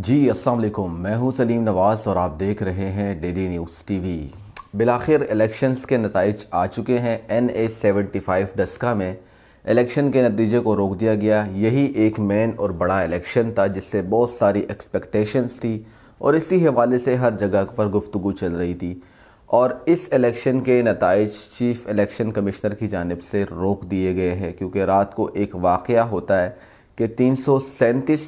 जी अस्सलाम वालेकुम मैं हूं सलीम नवाज़ और आप देख रहे हैं डेली न्यूज़ टीवी बिलाखिर इलेक्शंस के नतज आ चुके हैं N A seventy five Daska में इलेक्शन के नतीजे को रोक दिया गया यही एक मेन और बड़ा इलेक्शन था जिससे बहुत सारी एक्सपेक्टेशंस थी और इसी हवाले से हर जगह पर गुफ्तु चल रही थी और इस इलेक्शन के नतज चीफ़ इलेक्शन कमिश्नर की जानब से रोक दिए गए हैं क्योंकि रात को एक वाक़ होता है कि तीन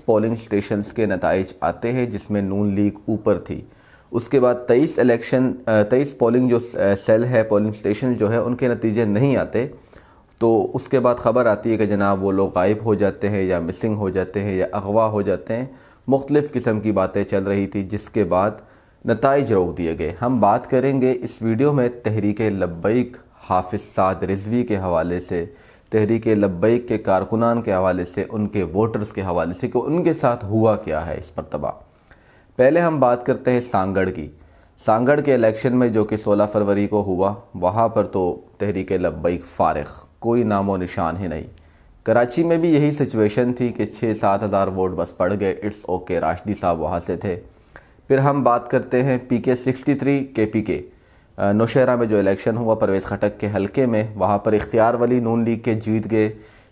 पोलिंग स्टेशन के नतज आते हैं जिसमें नून लीग ऊपर थी उसके बाद तेईस इलेक्शन तेईस पोलिंग जो सेल है पोलिंग स्टेशन जो है उनके नतीजे नहीं आते तो उसके बाद ख़बर आती है कि जनाब वो लोग गायब हो जाते हैं या मिसिंग हो जाते हैं या अगवा हो जाते हैं मुख्तलिफ़ किस्म की बातें चल रही थी जिसके बाद नतज रोक दिए गए हम बात करेंगे इस वीडियो में तहरीक लब्बैक हाफिज साद रिजवी के हवाले से तहरीक लब्बैक के कारकुनान के हवाले से उनके वोटर्स के हवाले से कि उनके साथ हुआ क्या है इस मरतबा पहले हम बात करते हैं सांगड़ की सांगड़ के इलेक्शन में जो कि 16 फरवरी को हुआ वहाँ पर तो तहरीक लब्बैक फ़ारग कोई नामो निशान ही नहीं कराची में भी यही सिचुएशन थी कि छः सात हज़ार वोट बस पड़ गए इट्स ओके राशदी साहब वहाँ से थे फिर हम बात करते हैं पी के सिक्सटी थ्री के पी के नौशहरा में जो इलेक्शन हुआ परवेज़ खटक के हलके में वहाँ पर इख्तियार वली नून लीग के जीत गए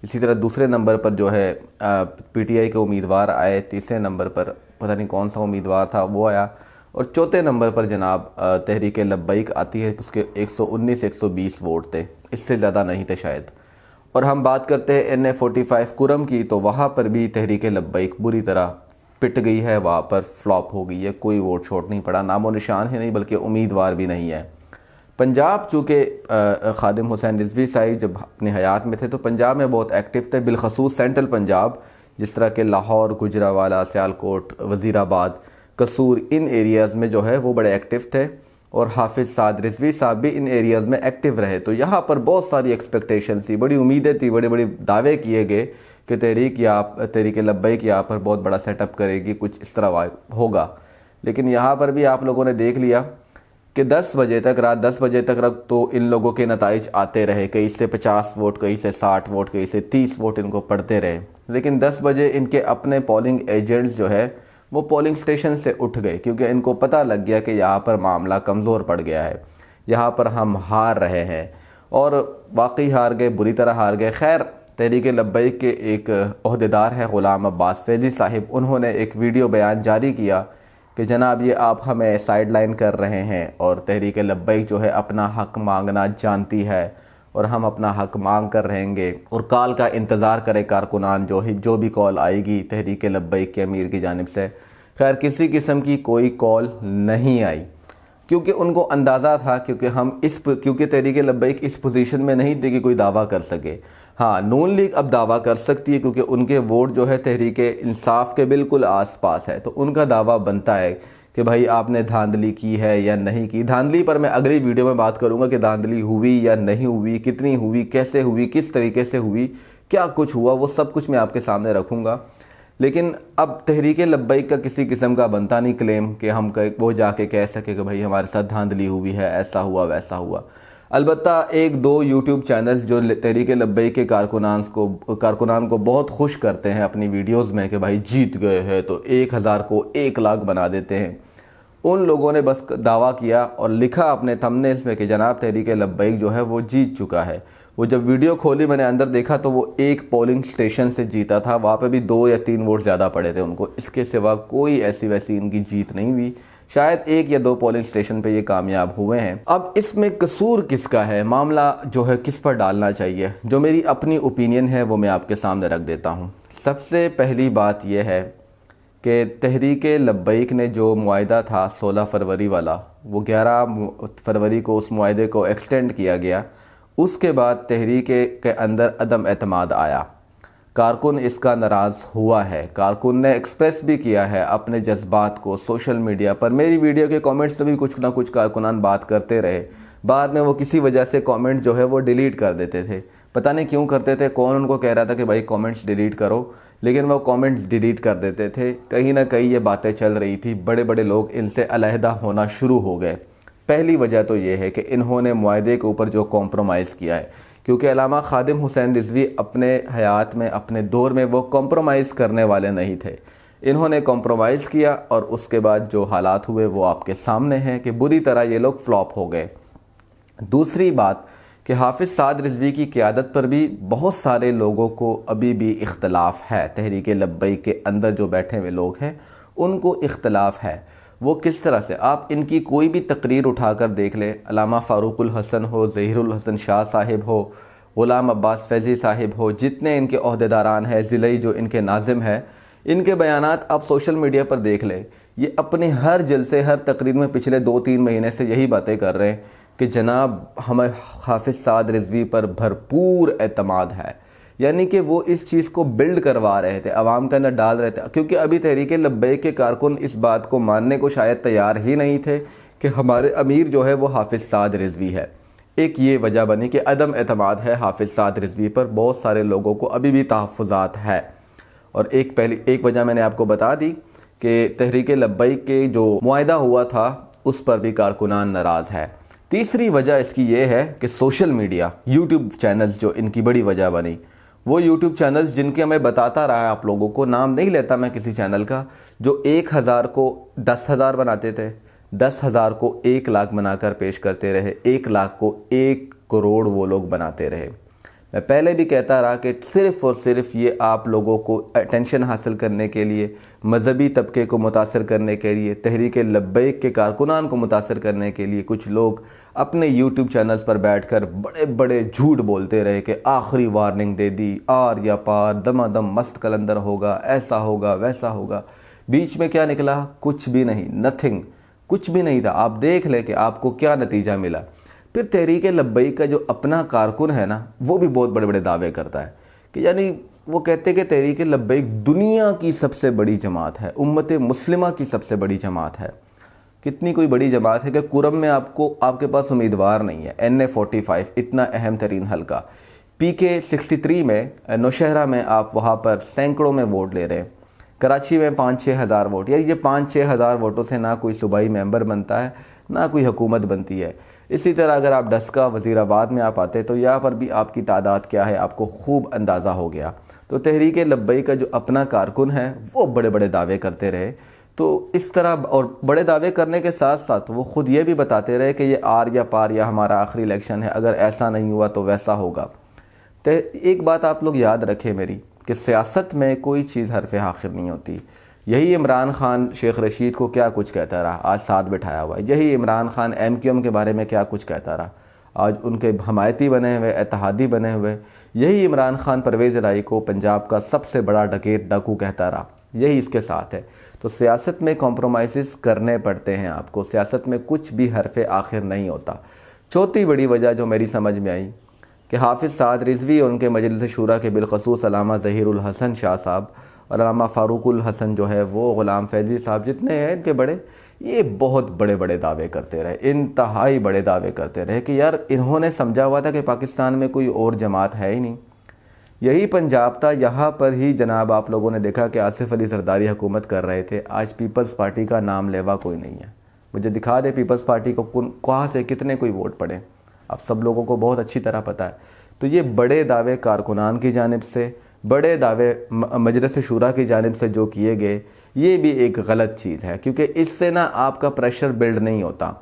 इसी तरह दूसरे नंबर पर जो है पीटीआई के उम्मीदवार आए तीसरे नंबर पर पता नहीं कौन सा उम्मीदवार था वो आया और चौथे नंबर पर जनाब तहरीक लब्बैक आती है उसके 119 120 वोट थे इससे ज़्यादा नहीं थे शायद और हम बात करते हैं N A forty five Kurram की तो वहाँ पर भी तहरीक लब्बैक बुरी तरह पिट गई है वहाँ पर फ्लॉप हो गई है कोई वोट छोट नहीं पड़ा नामो निशान ही नहीं बल्कि उम्मीदवार भी नहीं है पंजाब चूँकि खादिम हुसैन रिजवी साहिब जब अपने हयात में थे तो पंजाब में बहुत एक्टिव थे बिलखसूस सेंट्रल पंजाब जिस तरह के लाहौर गुजरावाला सियालकोट वज़ीराबाद कसूर इन एरियाज़ में जो है वो बड़े एक्टिव थे और हाफिज साद रिजवी साहब भी इन एरियाज़ में एक्टिव रहे तो यहाँ पर बहुत सारी एक्सपेक्टेशन थी बड़ी उम्मीदें थी बड़े बड़े दावे किए गए कि तहरीक या तहरीक लब्बैक यहाँ पर बहुत बड़ा सेटअप करेगी कुछ इस तरह होगा लेकिन यहाँ पर भी आप लोगों ने देख लिया कि 10 बजे तक रात 10 बजे तक रख तो इन लोगों के नतज आते रहे कहीं से 50 वोट कहीं से 60 वोट कहीं से 30 वोट इनको पड़ते रहे लेकिन 10 बजे इनके अपने पोलिंग एजेंट्स जो है वो पोलिंग स्टेशन से उठ गए क्योंकि इनको पता लग गया कि यहाँ पर मामला कमज़ोर पड़ गया है यहाँ पर हम हार रहे हैं और वाकई हार गए बुरी तरह हार गए खैर तहरीक लब्बई के एक अहदेदार है ग़ुलाम अब्बास फैजी साहिब उन्होंने एक वीडियो बयान जारी किया कि जनाब ये आप हमें साइड लाइन कर रहे हैं और तहरीक लब्बई जो है अपना हक मांगना जानती है और हम अपना हक मांग कर रहेंगे और कॉल का इंतज़ार करें कारकुनान जो है जो भी कॉल आएगी तहरीक लब्बई के अमीर की जानब से खैर किसी किस्म की कोई कॉल नहीं आई क्योंकि उनको अंदाज़ा था क्योंकि हम इस क्योंकि तहरीक लब्बैक इस पोजीशन में नहीं थे कि कोई दावा कर सके हाँ नून लीग अब दावा कर सकती है क्योंकि उनके वोट जो है तहरीक इंसाफ के बिल्कुल आस पास है तो उनका दावा बनता है कि भाई आपने धांधली की है या नहीं की धांधली पर मैं अगली वीडियो में बात करूंगा कि धांधली हुई या नहीं हुई कितनी हुई कैसे हुई किस तरीके से हुई क्या कुछ हुआ वो सब कुछ मैं आपके सामने रखूँगा लेकिन अब तहरीक लब्बैक का किसी किस्म का बनता नहीं क्लेम कि हम कह वो जाके कह सके कि भाई हमारे साथ धांधली हुई है ऐसा हुआ वैसा हुआ अलबत् एक दो यूट्यूब चैनल जो तहरीक लब्बई के कारकुनान को कारकुनान को बहुत खुश करते हैं अपनी वीडियोस में कि भाई जीत गए हैं तो एक हज़ार को एक लाख बना देते हैं उन लोगों ने बस दावा किया और लिखा अपने थमनेल्स में कि जनाब तहरीक लब्बैक जो है वो जीत चुका है वो जब वीडियो खोली मैंने अंदर देखा तो वो एक पोलिंग स्टेशन से जीता था वहाँ पे भी दो या तीन वोट ज़्यादा पड़े थे उनको इसके सिवा कोई ऐसी वैसी इनकी जीत नहीं हुई शायद एक या दो पोलिंग स्टेशन पे ये कामयाब हुए हैं अब इसमें कसूर किसका है मामला जो है किस पर डालना चाहिए जो मेरी अपनी ओपिनियन है वो मैं आपके सामने रख देता हूँ सबसे पहली बात यह है कि तहरीक लब्बैक ने जो माहा था 16 फरवरी वाला वो 11 फरवरी को उस माहे को एक्सटेंड किया गया उसके बाद तहरीक के अंदर अदम अतमाद आया कारकुन इसका नाराज़ हुआ है कारकुन ने एक्सप्रेस भी किया है अपने जज्बात को सोशल मीडिया पर मेरी वीडियो के कमेंट्स में भी कुछ ना कुछ कारकुनान बात करते रहे बाद में वो किसी वजह से कमेंट जो है वो डिलीट कर देते थे पता नहीं क्यों करते थे कौन उनको कह रहा था कि भाई कमेंट्स डिलीट करो लेकिन वो कमेंट्स डिलीट कर देते थे कहीं ना कहीं ये बातें चल रही थी बड़े बड़े लोग इनसे अलहदा होना शुरू हो गए पहली वजह तो ये है कि इन्होंने माहे के ऊपर जो कॉम्प्रोमाइज़ किया है क्योंकि अलामा खादिम हुसैन रिजवी अपने हयात में अपने दौर में वो कॉम्प्रोमाइज़ करने वाले नहीं थे इन्होंने कॉम्प्रोमाइज़ किया और उसके बाद जो हालात हुए वो आपके सामने हैं कि बुरी तरह ये लोग फ्लॉप हो गए दूसरी बात कि हाफिज़ साद रिजवी की क्यादत पर भी बहुत सारे लोगों को अभी भी इख्तलाफ है तहरीक लब्बई के अंदर जो बैठे हुए लोग हैं उनको इख्तलाफ है वो किस तरह से आप इनकी कोई भी तकरीर उठा कर देख लें अलामा फ़ारूकुल हसन हो ज़हीरुल हसन शाह साहिब हो ग़ुलाम अब्बास फैज़ी साहिब हो जितने इनके अहदेदारान हैं ज़िलई जो इनके नाजिम है इनके बयान आप सोशल मीडिया पर देख लें ये अपने हर जलसे हर तकरीर में पिछले दो तीन महीने से यही बातें कर रहे हैं कि जनाब हमें हाफिज साद रिजवी पर भरपूर अतमाद है यानी कि वो इस चीज़ को बिल्ड करवा रहे थे आवाम के अंदर डाल रहे थे क्योंकि अभी तहरीक लब्बे के कारकुन इस बात को मानने को शायद तैयार ही नहीं थे कि हमारे अमीर जो है वो हाफिज़ साद रिजवी है एक ये वजह बनी कि अदम अतमाद है हाफिज़ साद रिजवी पर बहुत सारे लोगों को अभी भी तहफ़ात है और एक पहली एक वजह मैंने आपको बता दी कि तहरीक लब्बई के जो माहा हुआ था उस पर भी कारकुनान नाराज़ है तीसरी वजह इसकी ये है कि सोशल मीडिया यूट्यूब चैनल्स जो इनकी बड़ी वजह बनी वो यूट्यूब चैनल्स जिनके मैं बताता रहा आप लोगों को नाम नहीं लेता मैं किसी चैनल का जो एक हज़ार को दस हज़ार बनाते थे दस हज़ार को एक लाख बनाकर पेश करते रहे एक लाख को एक करोड़ वो लोग बनाते रहे मैं पहले भी कहता रहा कि सिर्फ़ और सिर्फ ये आप लोगों को अटेंशन हासिल करने के लिए मजहबी तबके को मुतासर करने के लिए तहरीक लब्बैक के कारकुनान को मुतासर करने के लिए कुछ लोग अपने यूट्यूब चैनल्स पर बैठ कर बड़े बड़े झूठ बोलते रहे कि आखिरी वार्निंग दे दी आर या पार दम मस्त कलंदर होगा ऐसा होगा वैसा होगा बीच में क्या निकला कुछ भी नहीं नथिंग कुछ भी नहीं था आप देख लें कि आपको क्या नतीजा मिला फिर तहरीक लब्बई का जो अपना कारकुन है ना वो भी बहुत बड़े बड़े दावे करता है कि यानी वो कहते हैं कि तहरीक लब्बई दुनिया की सबसे बड़ी जमात है उम्मत मुस्लिमा की सबसे बड़ी जमात है कितनी कोई बड़ी जमात है कि कुरम में आपको आपके पास उम्मीदवार नहीं है एन ए फोर्टी फाइव इतना अहम तरीन हल्का पी के सिक्सटी थ्री में नौशहरा में आप वहाँ पर सैकड़ों में वोट ले रहे हैं कराची में पाँच छः हज़ार वोट यानी ये पाँच छः हज़ार वोटों से ना कोई सूबाई मेंबर बनता है ना कोई हुकूमत बनती है इसी तरह अगर आप डस्का वज़ीराबाद में आप आते तो यहाँ पर भी आपकी तादाद क्या है आपको खूब अंदाज़ा हो गया तो तहरीक लब्बई का जो अपना कारकुन है वो बड़े बड़े दावे करते रहे तो इस तरह और बड़े दावे करने के साथ साथ वो ख़ुद ये भी बताते रहे कि ये आर या पार या हमारा आखिरी इलेक्शन है अगर ऐसा नहीं हुआ तो वैसा होगा तो एक बात आप लोग याद रखें मेरी कि सियासत में कोई चीज़ हरफ आखिर नहीं होती यही इमरान खान शेख रशीद को क्या कुछ कहता रहा आज साथ बैठाया हुआ यही Imran Khan M Q M के बारे में क्या कुछ कहता रहा आज उनके हमायती बने हुए एतहादी बने हुए यही इमरान खान परवेज़ राई को पंजाब का सबसे बड़ा डकेत डाकू कहता रहा यही इसके साथ है तो सियासत में कॉम्प्रोमाइज़ करने पड़ते हैं आपको सियासत में कुछ भी हरफ आखिर नहीं होता चौथी बड़ी वजह जो मेरी समझ में आई कि हाफिज़ साद रिजवी और उनके मजलिस शूरा के बिलखसूस अलामा ज़हीरुल हसन शाह साहब और अलामा फ़ारूकुल हसन जो है वो ग़ुलाम फैज़ी साहब जितने हैं इनके बड़े ये बहुत बड़े बड़े दावे करते रहे इंतहाई बड़े दावे करते रहे कि यार इन्होंने समझा हुआ था कि पाकिस्तान में कोई और जमात है ही नहीं यही पंजाब था यहाँ पर ही जनाब आप लोगों ने देखा कि आसिफ अली सरदारी हुकूमत कर रहे थे आज पीपल्स पार्टी का नाम लेवा कोई नहीं है मुझे दिखा दे पीपल्स पार्टी को कहाँ से कितने कोई वोट पड़े अब सब लोगों को बहुत अच्छी तरह पता है तो ये बड़े दावे कारकुनान की जानब से बड़े दावे मजरस शुरा की जानब से जो किए गए ये भी एक गलत चीज़ है क्योंकि इससे ना आपका प्रेशर बिल्ड नहीं होता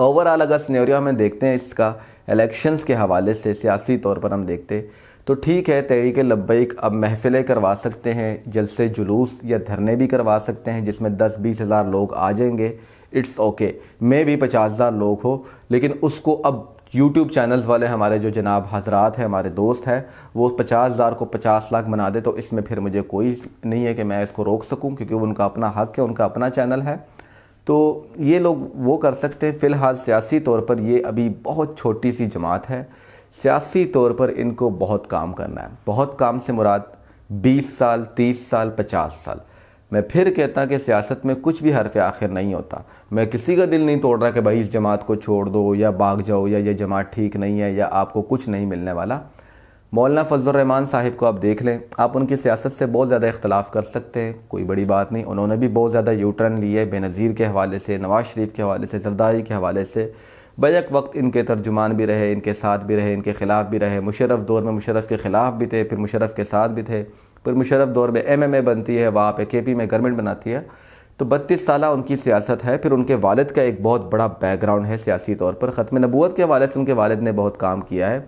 ओवरऑल अगर स्नेरियो में देखते हैं इसका इलेक्शंस के हवाले से सियासी तौर पर हम देखते तो ठीक है तहरीक लब्बैक अब महफ़िलें करवा सकते हैं जलसे जुलूस या धरने भी करवा सकते हैं जिसमें दस बीस हज़ार लोग आ जाएंगे इट्स ओके मे भी पचास हज़ार लोग हो लेकिन उसको अब यूट्यूब चैनल्स वाले हमारे जो जनाब हजरात हैं हमारे दोस्त हैं वो पचास हज़ार को पचास लाख बना दे तो इसमें फिर मुझे कोई नहीं है कि मैं इसको रोक सकूं क्योंकि उनका अपना हक है उनका अपना चैनल है तो ये लोग वो कर सकते हैं फ़िलहाल सियासी तौर पर ये अभी बहुत छोटी सी जमात है सियासी तौर पर इनको बहुत काम करना है बहुत काम से मुराद बीस साल तीस साल पचास साल मैं फिर कहता कि सियासत में कुछ भी हरफ आखिर नहीं होता मैं किसी का दिल नहीं तोड़ रहा कि भाई इस जमात को छोड़ दो या भाग जाओ या ये जमात ठीक नहीं है या आपको कुछ नहीं मिलने वाला मौलाना फजलरहमान साहिब को आप देख लें आप उनकी सियासत से बहुत ज़्यादा इख्तलाफ कर सकते हैं कोई बड़ी बात नहीं उन्होंने भी बहुत ज़्यादा यूटर्न लिए बेनज़ीर के हवाले से नवाज़ शरीफ के हवाले से जरदारी के हवाले से बैक वक्त इनके तर्जुमान भी रहे इनके साथ भी रहे इनके ख़िलाफ़ भी रहे मुशरफ दौर में मुशरफ के ख़िलाफ़ भी थे फिर मुशरफ के साथ भी थे फिर मुशरफ दौर में एमएमए बनती है वहाँ पे केपी में गवर्नमेंट बनाती है तो बत्तीस साल उनकी सियासत है फिर उनके वालद का एक बहुत बड़ा बैकग्राउंड है सियासी तौर पर ख़त्म नबूत के हवाले से उनके वालद ने बहुत काम किया है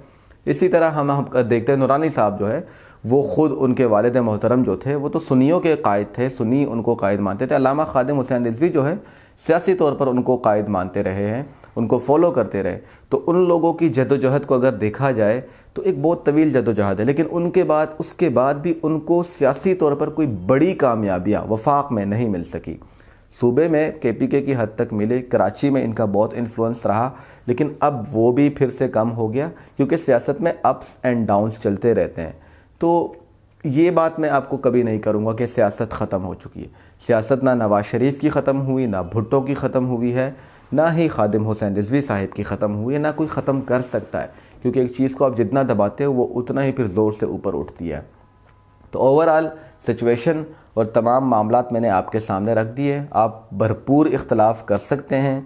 इसी तरह हम हम देखते हैं नुरानी साहब जो है वो ख़ुद उनके वालद मोहतरम जो थे वो तो सुनियों के कायद थे सुनी उनको कायद मानते थे अलामा खादिम हुसैन रिजवी जो है सियासी तौर पर उनको कायद मानते रहे हैं उनको फॉलो करते रहे तो उन लोगों की जदोजहद को अगर देखा जाए तो एक बहुत तवील जदोजहद है लेकिन उनके बाद उसके बाद भी उनको सियासी तौर पर कोई बड़ी कामयाबियाँ वफाक में नहीं मिल सकी सूबे में के पी के की हद तक मिले कराची में इनका बहुत इन्फ्लुएंस रहा लेकिन अब वो भी फिर से कम हो गया क्योंकि सियासत में अप्स एंड डाउन्स चलते रहते हैं तो ये बात मैं आपको कभी नहीं करूँगा कि सियासत ख़त्म हो चुकी है सियासत ना नवाज़ शरीफ की ख़त्म हुई ना भुट्टो की ख़त्म हुई है ना ही खादिम हुसैन रिजवी साहिब की ख़त्म हुई है ना कोई ख़त्म कर सकता है क्योंकि एक चीज़ को आप जितना दबाते हो वो उतना ही फिर ज़ोर से ऊपर उठती है तो ओवरऑल सिचुएशन और तमाम मामला मैंने आपके सामने रख दिए आप भरपूर इख्तलाफ कर सकते हैं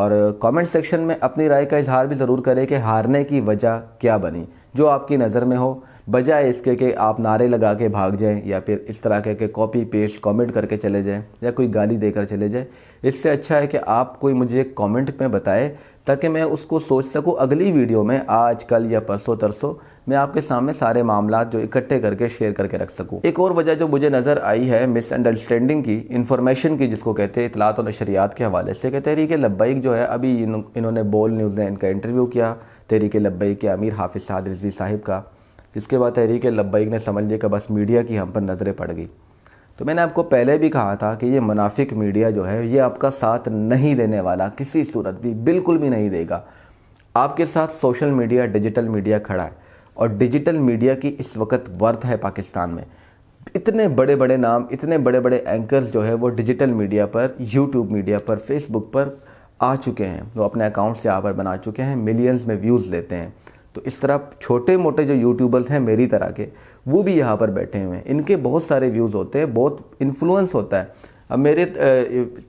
और कमेंट सेक्शन में अपनी राय का इजहार भी ज़रूर करें कि हारने की वजह क्या बनी जो आपकी नज़र में हो बजाय इसके कि आप नारे लगा के भाग जाएं या फिर इस तरह के, के कॉपी पेस्ट कमेंट करके चले जाएं या कोई गाली देकर चले जाएं इससे अच्छा है कि आप कोई मुझे कमेंट में बताएं ताकि मैं उसको सोच सकूँ अगली वीडियो में आज कल या परसों तरसों मैं आपके सामने सारे मामला जो इकट्ठे करके शेयर करके रख सकूँ एक और वजह जो मुझे नज़र आई है मिसअंडरस्टैंडिंग की इन्फॉर्मेशन की जिसको कहते हैं इतलात और नशरियात के हवाले से कि तहरीक लब्बैक जो है अभी इन, इन्होंने बोल न्यूज़ ने इनका इंटरव्यू किया तहरीक लब्बैक के अमीर हाफिज़ साद रिजवी साहिब का जिसके बाद तहरीक लब्बैक ने समझ लिया कि बस मीडिया की हम पर नज़रें पड़ गई तो मैंने आपको पहले भी कहा था कि ये मुनाफिक मीडिया जो है ये आपका साथ नहीं देने वाला किसी सूरत भी बिल्कुल भी नहीं देगा आपके साथ सोशल मीडिया डिजिटल मीडिया खड़ा है और डिजिटल मीडिया की इस वक्त वर्थ है पाकिस्तान में इतने बड़े बड़े नाम इतने बड़े बड़े एंकर्स जो है वो डिजिटल मीडिया पर यूट्यूब मीडिया पर फेसबुक पर आ चुके हैं वो अपने अकाउंट से यहाँ पर बना चुके हैं मिलियंस में व्यूज़ लेते हैं तो इस तरह छोटे मोटे जो यूट्यूबर्स हैं मेरी तरह के वो भी यहाँ पर बैठे हुए हैं इनके बहुत सारे व्यूज़ होते हैं बहुत इन्फ्लुएंस होता है अब मेरे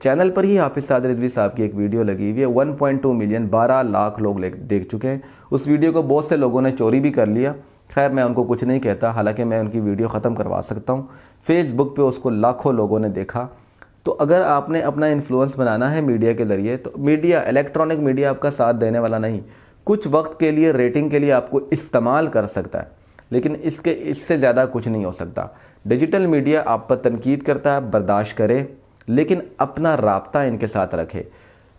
चैनल पर ही हाफिज़ साद रिजवी साहब की एक वीडियो लगी हुई है 1.2 मिलियन 12 लाख लोग देख चुके हैं उस वीडियो को बहुत से लोगों ने चोरी भी कर लिया खैर मैं उनको कुछ नहीं कहता हालांकि मैं उनकी वीडियो ख़त्म करवा सकता हूँ फेसबुक पे उसको लाखों लोगों ने देखा तो अगर आपने अपना इन्फ्लुएंस बनाना है मीडिया के ज़रिए तो मीडिया इलेक्ट्रॉनिक मीडिया आपका साथ देने वाला नहीं कुछ वक्त के लिए रेटिंग के लिए आपको इस्तेमाल कर सकता है लेकिन इसके इससे ज़्यादा कुछ नहीं हो सकता डिजिटल मीडिया आप पर तनकीद करता है बर्दाश्त करे लेकिन अपना रबता इनके साथ रखे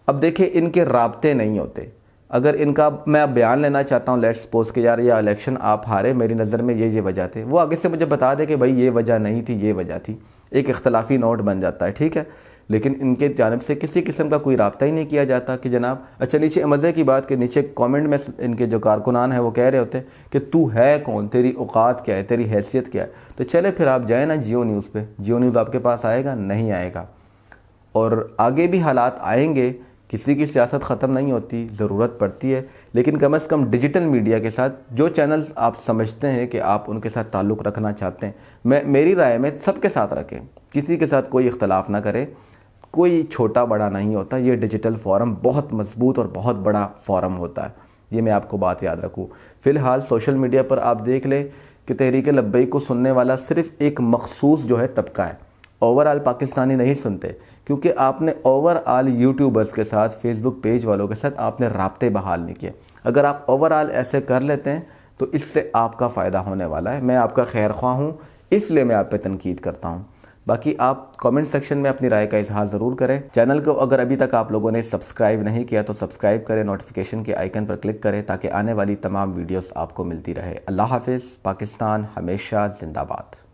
अब देखिए इनके रबते नहीं होते अगर इनका मैं बयान लेना चाहता हूँ लेट्स सपोज के यार या इलेक्शन आप हारे मेरी नज़र में ये ये वजह थे वो आगे से मुझे बता दे कि भाई ये वजह नहीं थी ये वजह थी एक इख्तलाफी नोट बन जाता है ठीक है लेकिन इनके जानब से किसी किस्म का कोई रबता ही नहीं किया जाता कि जनाब अच्छा नीचे मज़े की बात कि नीचे कमेंट में इनके जो कारकुनान है वो कह रहे होते कि तू है कौन तेरी औकात क्या है तेरी हैसियत क्या है तो चले फिर आप जाए ना जियो न्यूज़ पर जियो न्यूज़ आपके पास आएगा नहीं आएगा और आगे भी हालात आएंगे किसी की सियासत ख़त्म नहीं होती ज़रूरत पड़ती है लेकिन कम अज़ कम डिजिटल मीडिया के साथ जो चैनल्स आप समझते हैं कि आप उनके साथ ताल्लुक़ रखना चाहते हैं मैं मेरी राय में सबके साथ रखें किसी के साथ कोई इख्तलाफ ना करें कोई छोटा बड़ा नहीं होता ये डिजिटल फॉरम बहुत मजबूत और बहुत बड़ा फॉरम होता है ये मैं आपको बात याद रखूँ फ़िलहाल सोशल मीडिया पर आप देख लें कि तहरीक लब्बई को सुनने वाला सिर्फ एक मखसूस जो है तबका है ओवरऑल पाकिस्तानी नहीं सुनते क्योंकि आपने ओवरऑल यूट्यूबर्स के साथ फेसबुक पेज वालों के साथ आपने रबते बहाल नहीं किए अगर आप ओवरऑल ऐसे कर लेते हैं तो इससे आपका फ़ायदा होने वाला है मैं आपका खैर ख्वाह हूँ इसलिए मैं आप पर तनकीद करता हूँ बाकी आप कमेंट सेक्शन में अपनी राय का इजहार ज़रूर करें चैनल को अगर अभी तक आप लोगों ने सब्सक्राइब नहीं किया तो सब्सक्राइब करें नोटिफिकेशन के आइकन पर क्लिक करें ताकि आने वाली तमाम वीडियोस आपको मिलती रहे अल्लाह हाफिज़ पाकिस्तान हमेशा जिंदाबाद